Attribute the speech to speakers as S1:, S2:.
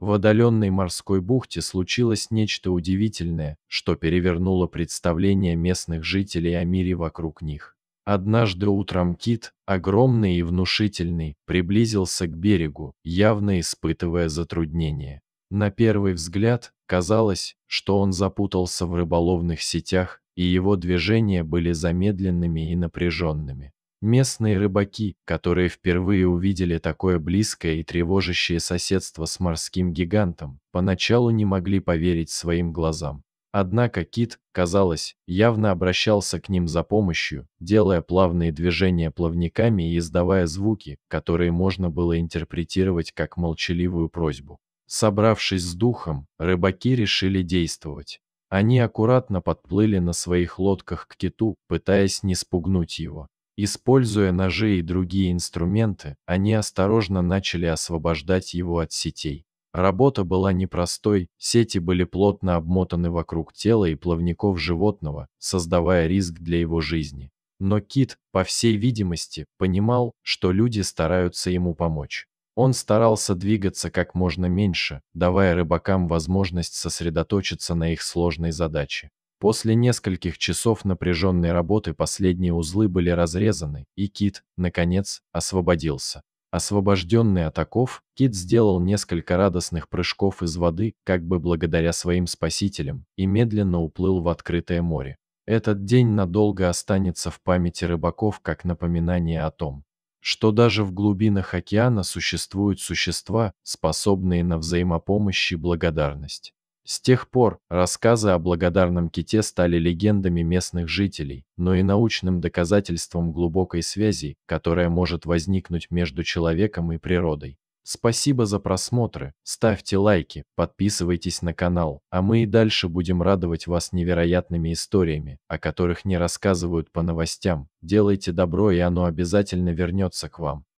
S1: В отдаленной морской бухте случилось нечто удивительное, что перевернуло представление местных жителей о мире вокруг них. Однажды утром кит, огромный и внушительный, приблизился к берегу, явно испытывая затруднение. На первый взгляд, казалось, что он запутался в рыболовных сетях, и его движения были замедленными и напряженными. Местные рыбаки, которые впервые увидели такое близкое и тревожащее соседство с морским гигантом, поначалу не могли поверить своим глазам. Однако кит, казалось, явно обращался к ним за помощью, делая плавные движения плавниками и издавая звуки, которые можно было интерпретировать как молчаливую просьбу. Собравшись с духом, рыбаки решили действовать. Они аккуратно подплыли на своих лодках к киту, пытаясь не спугнуть его. Используя ножи и другие инструменты, они осторожно начали освобождать его от сетей. Работа была непростой, сети были плотно обмотаны вокруг тела и плавников животного, создавая риск для его жизни. Но Кит, по всей видимости, понимал, что люди стараются ему помочь. Он старался двигаться как можно меньше, давая рыбакам возможность сосредоточиться на их сложной задаче. После нескольких часов напряженной работы последние узлы были разрезаны, и Кит, наконец, освободился. Освобожденный от оков, Кит сделал несколько радостных прыжков из воды, как бы благодаря своим спасителям, и медленно уплыл в открытое море. Этот день надолго останется в памяти рыбаков как напоминание о том, что даже в глубинах океана существуют существа, способные на взаимопомощь и благодарность. С тех пор рассказы о благодарном ките стали легендами местных жителей, но и научным доказательством глубокой связи, которая может возникнуть между человеком и природой. Спасибо за просмотры, ставьте лайки, подписывайтесь на канал, а мы и дальше будем радовать вас невероятными историями, о которых не рассказывают по новостям. Делайте добро, и оно обязательно вернется к вам.